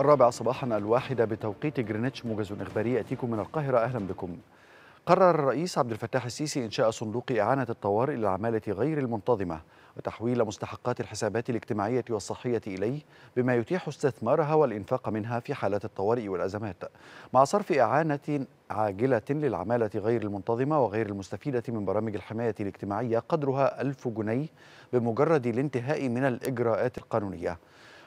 الرابع صباحا الواحدة بتوقيت جرينتش موجز إخباري يأتيكم من القاهرة أهلا بكم قرر الرئيس عبد الفتاح السيسي إنشاء صندوق إعانة الطوارئ للعمالة غير المنتظمة وتحويل مستحقات الحسابات الاجتماعية والصحية إليه بما يتيح استثمارها والإنفاق منها في حالات الطوارئ والأزمات مع صرف إعانة عاجلة للعمالة غير المنتظمة وغير المستفيدة من برامج الحماية الاجتماعية قدرها ألف جنيه بمجرد الانتهاء من الإجراءات القانونية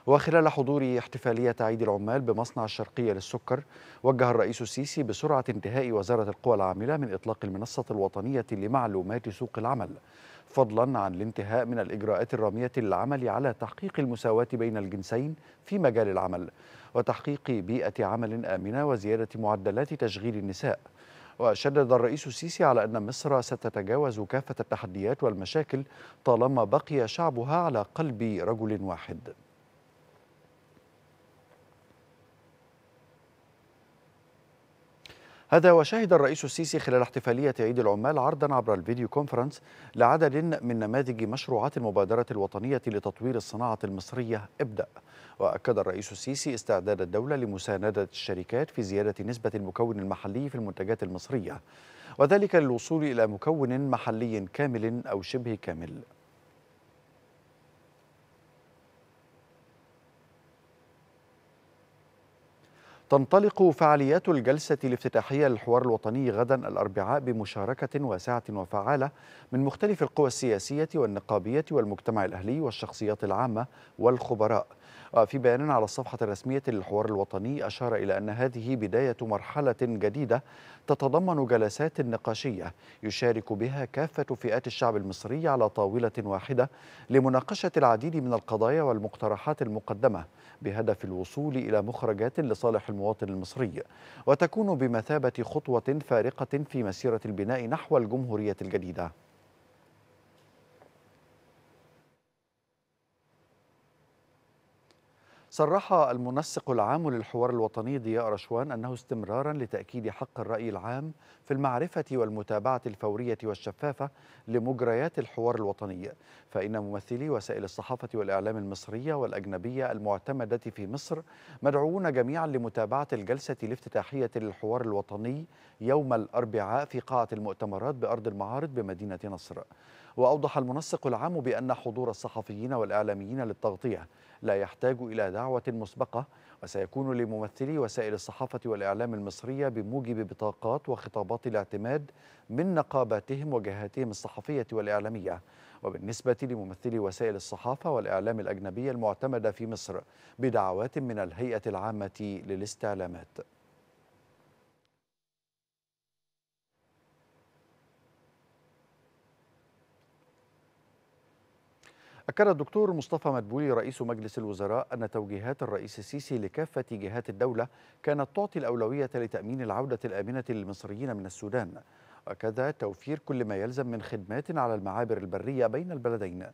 وخلال حضور احتفالية عيد العمال بمصنع الشرقية للسكر وجه الرئيس السيسي بسرعة انتهاء وزارة القوى العاملة من إطلاق المنصة الوطنية لمعلومات سوق العمل فضلا عن الانتهاء من الإجراءات الرامية للعمل على تحقيق المساواة بين الجنسين في مجال العمل وتحقيق بيئة عمل آمنة وزيادة معدلات تشغيل النساء وشدد الرئيس السيسي على أن مصر ستتجاوز كافة التحديات والمشاكل طالما بقي شعبها على قلب رجل واحد هذا وشهد الرئيس السيسي خلال احتفالية عيد العمال عرضا عبر الفيديو كونفرنس لعدد من نماذج مشروعات المبادرة الوطنية لتطوير الصناعة المصرية ابدأ وأكد الرئيس السيسي استعداد الدولة لمساندة الشركات في زيادة نسبة المكون المحلي في المنتجات المصرية وذلك للوصول إلى مكون محلي كامل أو شبه كامل تنطلق فعاليات الجلسة الافتتاحية للحوار الوطني غدا الأربعاء بمشاركة واسعة وفعالة من مختلف القوى السياسية والنقابية والمجتمع الأهلي والشخصيات العامة والخبراء آه، في بيان على الصفحة الرسمية للحوار الوطني أشار إلى أن هذه بداية مرحلة جديدة تتضمن جلسات نقاشية يشارك بها كافة فئات الشعب المصري على طاولة واحدة لمناقشة العديد من القضايا والمقترحات المقدمة بهدف الوصول إلى مخرجات لصالح المواطن المصري وتكون بمثابة خطوة فارقة في مسيرة البناء نحو الجمهورية الجديدة صرح المنسق العام للحوار الوطني ضياء رشوان أنه استمرارا لتأكيد حق الرأي العام في المعرفة والمتابعة الفورية والشفافة لمجريات الحوار الوطني فإن ممثلي وسائل الصحافة والإعلام المصرية والأجنبية المعتمدة في مصر مدعوون جميعا لمتابعة الجلسة الافتتاحية للحوار الوطني يوم الأربعاء في قاعة المؤتمرات بأرض المعارض بمدينة نصر وأوضح المنسق العام بأن حضور الصحفيين والإعلاميين للتغطية لا يحتاج إلى دعوة دعوة مسبقة وسيكون لممثلي وسائل الصحافة والإعلام المصرية بموجب بطاقات وخطابات الاعتماد من نقاباتهم وجهاتهم الصحفية والإعلامية وبالنسبة لممثلي وسائل الصحافة والإعلام الأجنبية المعتمدة في مصر بدعوات من الهيئة العامة للاستعلامات أكد الدكتور مصطفى مدبولي رئيس مجلس الوزراء أن توجيهات الرئيس السيسي لكافة جهات الدولة كانت تعطي الأولوية لتأمين العودة الآمنة للمصريين من السودان وكذا توفير كل ما يلزم من خدمات على المعابر البرية بين البلدين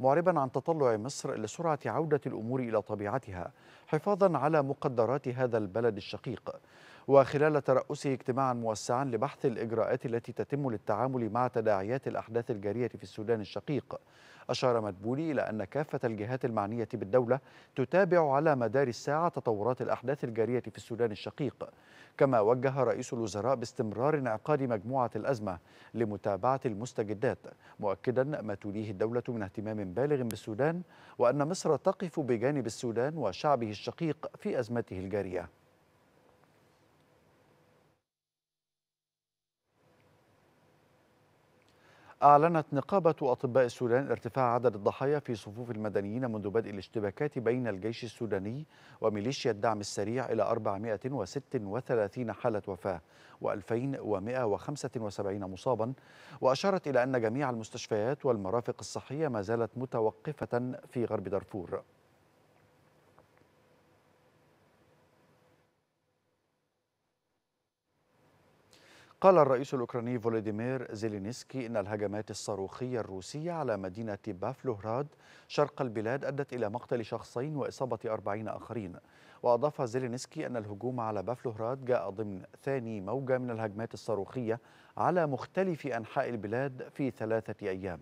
معربا عن تطلع مصر لسرعة عودة الأمور إلى طبيعتها حفاظا على مقدرات هذا البلد الشقيق وخلال ترأسه اجتماعا موسعا لبحث الإجراءات التي تتم للتعامل مع تداعيات الأحداث الجارية في السودان الشقيق أشار مدبولي إلى أن كافة الجهات المعنية بالدولة تتابع على مدار الساعة تطورات الأحداث الجارية في السودان الشقيق كما وجه رئيس الوزراء باستمرار انعقاد مجموعة الأزمة لمتابعة المستجدات مؤكدا ما توليه الدولة من اهتمام بالغ بالسودان وأن مصر تقف بجانب السودان وشعبه الشقيق في أزمته الجارية أعلنت نقابة أطباء السودان ارتفاع عدد الضحايا في صفوف المدنيين منذ بدء الاشتباكات بين الجيش السوداني وميليشيا الدعم السريع إلى 436 حالة وفاة و2175 مصابا وأشارت إلى أن جميع المستشفيات والمرافق الصحية ما زالت متوقفة في غرب دارفور قال الرئيس الأوكراني فولديمير زيلينسكي إن الهجمات الصاروخية الروسية على مدينة بافلوهراد شرق البلاد أدت إلى مقتل شخصين وإصابة أربعين آخرين وأضاف زيلينسكي أن الهجوم على بافلوهراد جاء ضمن ثاني موجة من الهجمات الصاروخية على مختلف أنحاء البلاد في ثلاثة أيام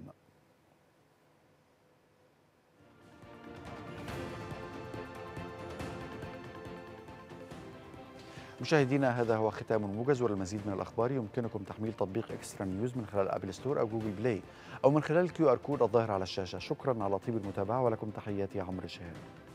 مشاهدينا هذا هو ختام موجز وللمزيد من الأخبار يمكنكم تحميل تطبيق إكسترا نيوز من خلال أبل ستور أو جوجل بلاي أو من خلال الكيو آر كود الظاهر على الشاشة شكرا على طيب المتابعة ولكم تحياتي عمرو شهاب